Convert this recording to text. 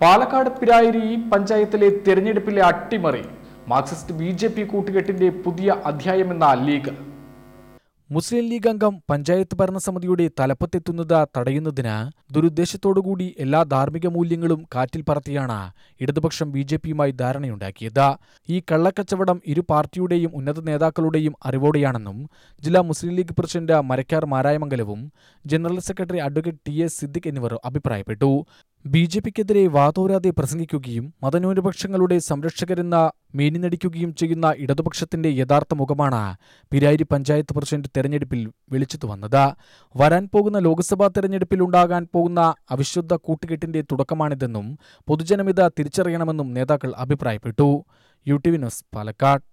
പാലക്കാട് പിരായിരി പഞ്ചായത്തിലെ തിരഞ്ഞെടുപ്പിലെ അട്ടിമറി മാർക്സിസ്റ്റ് ബി ജെ പി കൂട്ടുകെട്ടിന്റെ പുതിയ എന്ന ലീഗ് മുസ്ലിം ലീഗ് അംഗം പഞ്ചായത്ത് ഭരണസമിതിയുടെ തലപ്പത്തെത്തുന്നത് തടയുന്നതിന് ദുരുദ്ദേശത്തോടുകൂടി എല്ലാ ധാർമ്മിക മൂല്യങ്ങളും കാറ്റിൽ പറത്തിയാണ് ഇടതുപക്ഷം ബി ജെ പിയുമായി ധാരണയുണ്ടാക്കിയത് ഈ കള്ളക്കച്ചവടം ഇരു പാർട്ടിയുടെയും ഉന്നത നേതാക്കളുടെയും അറിവോടെയാണെന്നും ജില്ലാ മുസ്ലിം ലീഗ് പ്രസിഡന്റ് മരക്കാർ മാരായമംഗലവും general secretary advocate T S Siddique എന്നിവർ അഭിപ്രായപ്പെട്ടു ബി ജെ പിക്കെതിരെ വാതോരാതെ പ്രസംഗിക്കുകയും മതന്യൂനപക്ഷങ്ങളുടെ സംരക്ഷകരെന്ന മേനിനടിക്കുകയും ചെയ്യുന്ന ഇടതുപക്ഷത്തിന്റെ യഥാർത്ഥ മുഖമാണ് പിരായിരി പഞ്ചായത്ത് പ്രസിഡന്റ് തെരഞ്ഞെടുപ്പിൽ വെളിച്ചത്തു വന്നത് വരാൻ പോകുന്ന ലോക്സഭാ തെരഞ്ഞെടുപ്പിൽ ഉണ്ടാകാൻ പോകുന്ന അവിശുദ്ധ കൂട്ടുകെട്ടിന്റെ തുടക്കമാണിതെന്നും പൊതുജനമിത തിരിച്ചറിയണമെന്നും നേതാക്കൾ അഭിപ്രായപ്പെട്ടു U T V news Palakkad